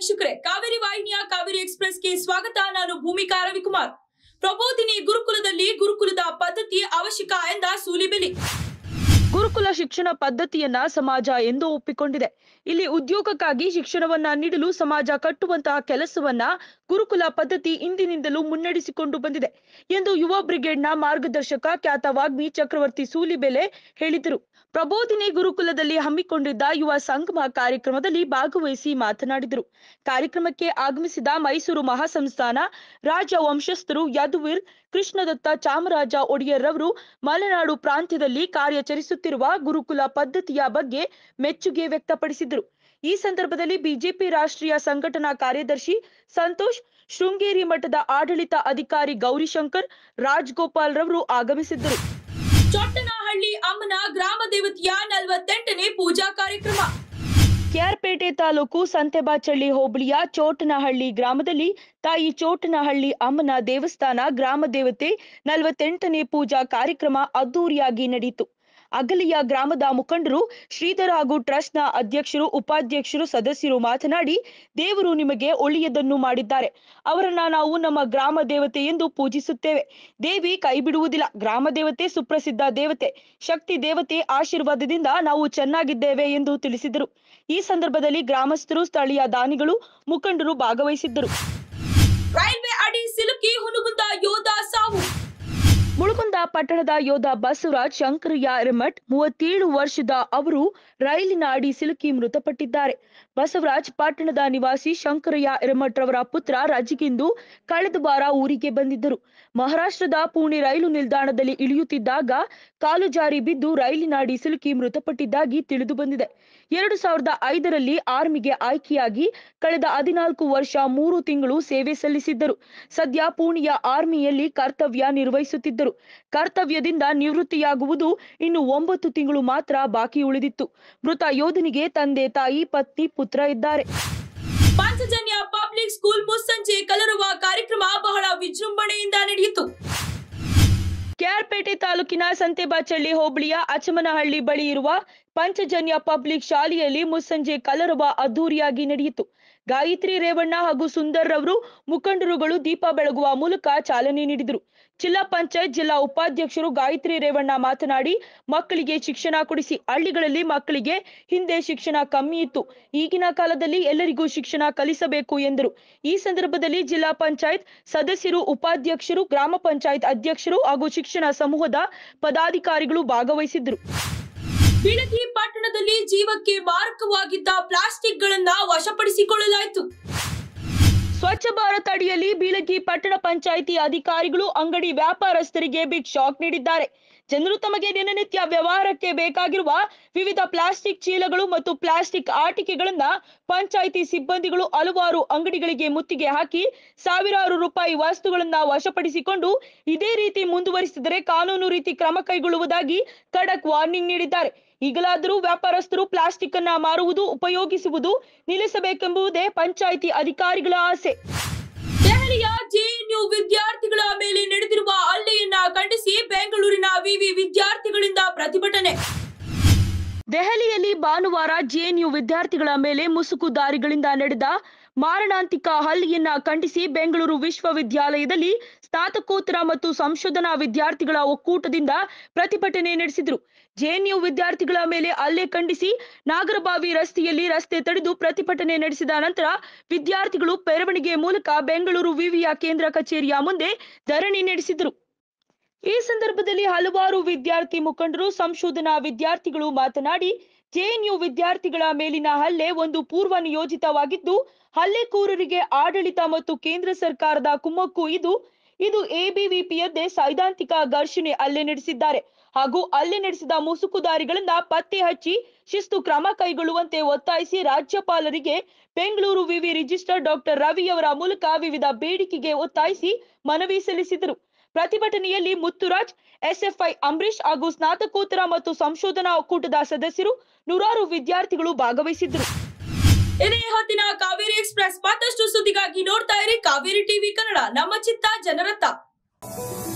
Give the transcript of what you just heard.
ವೀಕ್ಷಕರೇ ಕಾವೇರಿ ವಾಹಿನಿಯ ಕಾವೇರಿ ಎಕ್ಸ್ಪ್ರೆಸ್ಗೆ ಸ್ವಾಗತ ನಾನು ಭೂಮಿಕಾ ರವಿಕುಮಾರ್ ಪ್ರಬೋಧಿನಿ ಗುರುಕುಲದಲ್ಲಿ ಗುರುಕುಲದ ಪದ್ಧತಿ ಗುರುಕುಲ ಶಿಕ್ಷಣ ಪದ್ಧತಿಯನ್ನ ಸಮಾಜ ಎಂದು ಒಪ್ಪಿಕೊಂಡಿದೆ ಇಲ್ಲಿ ಉದ್ಯೋಗಕ್ಕಾಗಿ ಶಿಕ್ಷಣವನ್ನ ನೀಡಲು ಸಮಾಜ ಕಟ್ಟುವಂತಹ ಕೆಲಸವನ್ನ ಗುರುಕುಲ ಪದ್ಧತಿ ಇಂದಿನಿಂದಲೂ ಮುನ್ನಡೆಸಿಕೊಂಡು ಬಂದಿದೆ ಎಂದು ಯುವ ಬ್ರಿಗೇಡ್ನ ಮಾರ್ಗದರ್ಶಕ ಖ್ಯಾತ ವಾಗ್ಮಿ ಚಕ್ರವರ್ತಿ ಸೂಲಿಬೆಲೆ ಹೇಳಿದರು ಪ್ರಬೋಧಿನಿ ಗುರುಕುಲದಲ್ಲಿ ಹಮ್ಮಿಕೊಂಡಿದ್ದ ಯುವ ಸಂಗಮ ಕಾರ್ಯಕ್ರಮದಲ್ಲಿ ಭಾಗವಹಿಸಿ ಮಾತನಾಡಿದರು ಕಾರ್ಯಕ್ರಮಕ್ಕೆ ಆಗಮಿಸಿದ ಮೈಸೂರು ಮಹಾಸಂಸ್ಥಾನ ರಾಜ ವಂಶಸ್ಥರು ಯದುವೀರ್ ಕೃಷ್ಣದತ್ತ ಚಾಮರಾಜ ಒಡೆಯರ್ರವರು ಮಲೆನಾಡು ಪ್ರಾಂತ್ಯದಲ್ಲಿ ಕಾರ್ಯಾಚರಿಸುತ್ತಿರುವ ಗುರುಕುಲ ಪದ್ಧತಿಯ ಬಗ್ಗೆ ಮೆಚ್ಚುಗೆ ವ್ಯಕ್ತಪಡಿಸಿದರು ಈ ಸಂದರ್ಭದಲ್ಲಿ ಬಿಜೆಪಿ ರಾಷ್ಟ್ರೀಯ ಸಂಘಟನಾ ಕಾರ್ಯದರ್ಶಿ ಸಂತೋಷ್ ಶೃಂಗೇರಿ ಮಠದ ಆಡಳಿತ ಅಧಿಕಾರಿ ಗೌರಿಶಂಕರ್ ರಾಜ್ಗೋಪಾಲ್ ರವರು ಆಗಮಿಸಿದ್ದರು ಚೊಟ್ಟನಹಳ್ಳಿ ಅಮ್ಮನ ಗ್ರಾಮ ದೇವತೆಯ ನಲವತ್ತೆಂಟನೇ ಪೂಜಾ ಕಾರ್ಯಕ್ರಮ ಹೊಸಪೇಟೆ ತಾಲೂಕು ಸಂತೆಬಾಚಳ್ಳಿ ಹೋಬಳಿಯ ಚೋಟನಹಳ್ಳಿ ಗ್ರಾಮದಲ್ಲಿ ತಾಯಿ ಚೋಟನಹಳ್ಳಿ ಅಮ್ಮನ ದೇವಸ್ಥಾನ ಗ್ರಾಮ ದೇವತೆ ನಲವತ್ತೆಂಟನೇ ಪೂಜಾ ಕಾರ್ಯಕ್ರಮ ಅದ್ದೂರಿಯಾಗಿ ನಡೆಯಿತು ಅಗಲಿಯ ಗ್ರಾಮದ ಮುಖಂಡರು ಶ್ರೀಧರ್ ಹಾಗೂ ಟ್ರಸ್ಟ್ನ ಅಧ್ಯಕ್ಷರು ಉಪಾಧ್ಯಕ್ಷರು ಸದಸ್ಯರು ಮಾತನಾಡಿ ದೇವರು ನಿಮಗೆ ಒಳ್ಳೆಯದನ್ನು ಮಾಡಿದ್ದಾರೆ ಅವರನ್ನ ನಾವು ನಮ್ಮ ಗ್ರಾಮ ದೇವತೆ ಎಂದು ಪೂಜಿಸುತ್ತೇವೆ ದೇವಿ ಕೈ ಬಿಡುವುದಿಲ್ಲ ಗ್ರಾಮ ದೇವತೆ ಸುಪ್ರಸಿದ್ಧ ದೇವತೆ ಶಕ್ತಿ ದೇವತೆ ಆಶೀರ್ವಾದದಿಂದ ನಾವು ಚೆನ್ನಾಗಿದ್ದೇವೆ ಎಂದು ತಿಳಿಸಿದರು ಈ ಸಂದರ್ಭದಲ್ಲಿ ಗ್ರಾಮಸ್ಥರು ಸ್ಥಳೀಯ ದಾನಿಗಳು ಮುಖಂಡರು ಭಾಗವಹಿಸಿದ್ದರು ಪಟ್ಟಣದ ಯೋಧ ಬಸವರಾಜ್ ಶಂಕರಯ್ಯ ರಿಮಠ್ ಮೂವತ್ತೇಳು ವರ್ಷದ ಅವರು ರೈಲಿನ ಅಡಿ ಸಿಲುಕಿ ಮೃತಪಟ್ಟಿದ್ದಾರೆ ಬಸವರಾಜ್ ಪಟ್ಟಣದ ನಿವಾಸಿ ಶಂಕರಯ್ಯ ಯರಮಠರವರ ಪುತ್ರ ರಜಿಗಿಂದು ಕಳೆದ ವಾರ ಊರಿಗೆ ಬಂದಿದ್ದರು ಮಹಾರಾಷ್ಟ್ರದ ಪುಣೆ ರೈಲು ನಿಲ್ದಾಣದಲ್ಲಿ ಇಳಿಯುತ್ತಿದ್ದಾಗ ಕಾಲು ಜಾರಿ ಬಿದ್ದು ರೈಲಿನಾಡಿ ಸಿಲುಕಿ ಮೃತಪಟ್ಟಿದ್ದಾಗಿ ತಿಳಿದು ಬಂದಿದೆ ಎರಡು ಸಾವಿರದ ಐದರಲ್ಲಿ ಆರ್ಮಿಗೆ ಆಯ್ಕೆಯಾಗಿ ಕಳೆದ ಹದಿನಾಲ್ಕು ವರ್ಷ ಮೂರು ತಿಂಗಳು ಸೇವೆ ಸಲ್ಲಿಸಿದ್ದರು ಸದ್ಯ ಪುಣೆಯ ಆರ್ಮಿಯಲ್ಲಿ ಕರ್ತವ್ಯ ನಿರ್ವಹಿಸುತ್ತಿದ್ದರು ಕರ್ತವ್ಯದಿಂದ ನಿವೃತ್ತಿಯಾಗುವುದು ಇನ್ನು ಒಂಬತ್ತು ತಿಂಗಳು ಮಾತ್ರ ಬಾಕಿ ಉಳಿದಿತ್ತು ಮೃತ ಯೋಧನಿಗೆ ತಂದೆ ತಾಯಿ ಪತ್ನಿ ಪುತ್ರ ಪುತ್ರ ಇದ್ದಾರೆ ಪಾಂಚಜನ್ಯ ಪಬ್ಲಿಕ್ ಸ್ಕೂಲ್ ಮುಸ್ಸಂಜೆ ಕಲರುವ ಕಾರ್ಯಕ್ರಮ ಬಹಳ ವಿಜೃಂಭಣೆಯಿಂದ ನಡೆಯಿತು ಕೆಆರ್ಪೇಟೆ ತಾಲೂಕಿನ ಸಂತೆಬಾಚಳ್ಳಿ ಹೋಬಳಿಯ ಅಚಮನಹಳ್ಳಿ ಬಳಿ ಇರುವ ಪಂಚಜನ್ಯ ಪಬ್ಲಿಕ್ ಶಾಲೆಯಲ್ಲಿ ಮುಸ್ಸಂಜೆ ಕಲರುವ ಅದ್ದೂರಿಯಾಗಿ ನಡೆಯಿತು ಗಾಯತ್ರಿ ರೇವಣ್ಣ ಹಾಗೂ ಸುಂದರ್ ರವರು ಮುಖಂಡರುಗಳು ದೀಪ ಬೆಳಗುವ ಮೂಲಕ ಚಾಲನೆ ನೀಡಿದರು ಜಿಲ್ಲಾ ಪಂಚಾಯತ್ ಜಿಲ್ಲಾ ಉಪಾಧ್ಯಕ್ಷರು ಗಾಯತ್ರಿ ರೇವಣ್ಣ ಮಾತನಾಡಿ ಮಕ್ಕಳಿಗೆ ಶಿಕ್ಷಣ ಕೊಡಿಸಿ ಹಳ್ಳಿಗಳಲ್ಲಿ ಮಕ್ಕಳಿಗೆ ಹಿಂದೆ ಶಿಕ್ಷಣ ಕಮ್ಮಿ ಇತ್ತು ಈಗಿನ ಕಾಲದಲ್ಲಿ ಎಲ್ಲರಿಗೂ ಶಿಕ್ಷಣ ಕಲಿಸಬೇಕು ಎಂದರು ಈ ಸಂದರ್ಭದಲ್ಲಿ ಜಿಲ್ಲಾ ಪಂಚಾಯತ್ ಸದಸ್ಯರು ಉಪಾಧ್ಯಕ್ಷರು ಗ್ರಾಮ ಪಂಚಾಯತ್ ಅಧ್ಯಕ್ಷರು ಹಾಗೂ ಶಿಕ್ಷಣ ಸಮೂಹದ ಪದಾಧಿಕಾರಿಗಳು ಭಾಗವಹಿಸಿದ್ರು ಪಟ್ಟಣದಲ್ಲಿ ಜೀವಕ್ಕೆ ಮಾರಕವಾಗಿದ್ದ ಪ್ಲಾಸ್ಟಿಕ್ ಗಳನ್ನ ವಶಪಡಿಸಿಕೊಳ್ಳಲಾಯಿತು ಸ್ವಚ್ಛ ಭಾರತ್ ಅಡಿಯಲ್ಲಿ ಬೀಳಗಿ ಪಟ್ಟಣ ಪಂಚಾಯಿತಿ ಅಧಿಕಾರಿಗಳು ಅಂಗಡಿ ವ್ಯಾಪಾರಸ್ಥರಿಗೆ ಬಿಗ್ ಶಾಕ್ ನೀಡಿದ್ದಾರೆ ಜನರು ತಮಗೆ ದಿನನಿತ್ಯ ವ್ಯವಹಾರಕ್ಕೆ ಬೇಕಾಗಿರುವ ವಿವಿಧ ಪ್ಲಾಸ್ಟಿಕ್ ಚೀಲಗಳು ಮತ್ತು ಪ್ಲಾಸ್ಟಿಕ್ ಆಟಿಕೆಗಳನ್ನ ಪಂಚಾಯಿತಿ ಸಿಬ್ಬಂದಿಗಳು ಹಲವಾರು ಅಂಗಡಿಗಳಿಗೆ ಮುತ್ತಿಗೆ ಹಾಕಿ ಸಾವಿರಾರು ರೂಪಾಯಿ ವಸ್ತುಗಳನ್ನ ವಶಪಡಿಸಿಕೊಂಡು ಇದೇ ರೀತಿ ಮುಂದುವರಿಸಿದರೆ ಕಾನೂನು ರೀತಿ ಕ್ರಮ ಕೈಗೊಳ್ಳುವುದಾಗಿ ಖಡಕ್ ವಾರ್ನಿಂಗ್ ನೀಡಿದ್ದಾರೆ ಈಗಲಾದರೂ ವ್ಯಾಪಾರಸ್ಥರು ಪ್ಲಾಸ್ಟಿಕ್ ಅನ್ನ ಮಾರುವುದು ಉಪಯೋಗಿಸುವುದು ನಿಲ್ಲಿಸಬೇಕೆಂಬುದೇ ಪಂಚಾಯಿತಿ ಅಧಿಕಾರಿಗಳ ಆಸೆ ದೆಹಲಿಯ ಭಾನುವಾರ ಜೆಎನ್ಯು ವಿದ್ಯಾರ್ಥಿಗಳ ಮೇಲೆ ಮುಸುಕು ದಾರಿಗಳಿಂದ ನಡೆದ ಮಾರಣಾಂತಿಕ ಹಲ್ಲಿಯನ್ನ ಖಂಡಿಸಿ ಬೆಂಗಳೂರು ವಿಶ್ವವಿದ್ಯಾಲಯದಲ್ಲಿ ಸ್ನಾತಕೋತ್ತರ ಮತ್ತು ಸಂಶೋಧನಾ ವಿದ್ಯಾರ್ಥಿಗಳ ಒಕ್ಕೂಟದಿಂದ ಪ್ರತಿಭಟನೆ ನಡೆಸಿದರು ಜೆಎನ್ಯು ವಿದ್ಯಾರ್ಥಿಗಳ ಮೇಲೆ ಅಲ್ಲೇ ಖಂಡಿಸಿ ನಾಗರಬಾವಿ ರಸ್ತೆಯಲ್ಲಿ ರಸ್ತೆ ತಡೆದು ಪ್ರತಿಭಟನೆ ನಡೆಸಿದ ನಂತರ ವಿದ್ಯಾರ್ಥಿಗಳು ಮೆರವಣಿಗೆ ಮೂಲಕ ಬೆಂಗಳೂರು ವಿವಿಯ ಕೇಂದ್ರ ಕಚೇರಿಯ ಮುಂದೆ ಧರಣಿ ನಡೆಸಿದರು ಈ ಸಂದರ್ಭದಲ್ಲಿ ಹಲವಾರು ವಿದ್ಯಾರ್ಥಿ ಮುಖಂಡರು ಸಂಶೋಧನಾ ವಿದ್ಯಾರ್ಥಿಗಳು ಮಾತನಾಡಿ ಜೆಎನ್ಯು ವಿದ್ಯಾರ್ಥಿಗಳ ಮೇಲಿನ ಹಲ್ಲೆ ಒಂದು ಪೂರ್ವ ನಿಯೋಜಿತವಾಗಿದ್ದು ಹಲ್ಲೆಕೋರರಿಗೆ ಆಡಳಿತ ಮತ್ತು ಕೇಂದ್ರ ಸರ್ಕಾರದ ಕುಮ್ಮಕ್ಕು ಇದು ಇದು ಎಬಿವಿಪಿಯದ್ದೇ ಸೈದ್ಧಾಂತಿಕ ಘರ್ಷಣೆ ಅಲ್ಲೇ ನಡೆಸಿದ್ದಾರೆ ಹಾಗೂ ಅಲ್ಲೆ ನಡೆಸಿದ ಮುಸುಕುದಾರಿಗಳನ್ನ ಪತ್ತೆ ಹಚ್ಚಿ ಶಿಸ್ತು ಕ್ರಮ ಕೈಗೊಳ್ಳುವಂತೆ ಒತ್ತಾಯಿಸಿ ರಾಜ್ಯಪಾಲರಿಗೆ ಬೆಂಗಳೂರು ವಿವಿ ರಿಜಿಸ್ಟರ್ ಡಾಕ್ಟರ್ ರವಿಯವರ ಮೂಲಕ ವಿವಿಧ ಬೇಡಿಕೆಗೆ ಒತ್ತಾಯಿಸಿ ಮನವಿ ಸಲ್ಲಿಸಿದರು ಪ್ರತಿಭಟನೆಯಲ್ಲಿ ಮುತ್ತುರಾಜ್ ಎಸ್ಎಫ್ಐ ಅಂಬರೀಷ್ ಹಾಗೂ ಸ್ನಾತಕೋತ್ತರ ಮತ್ತು ಸಂಶೋಧನಾ ಒಕ್ಕೂಟದ ಸದಸ್ಯರು ನೂರಾರು ವಿದ್ಯಾರ್ಥಿಗಳು ಭಾಗವಹಿಸಿದ್ದರು ಇದೇ ಹತ್ತಿನ ಕಾವೇರಿ ಎಕ್ಸ್ಪ್ರೆಸ್ ಮತ್ತಷ್ಟು ಸುದ್ದಿಗಾಗಿ ನೋಡ್ತಾ ಇರಿ ಕಾವೇರಿ ಟಿವಿ ಕನ್ನಡ ನಮ್ಮ ಚಿತ್ತ ಜನರತ್ತ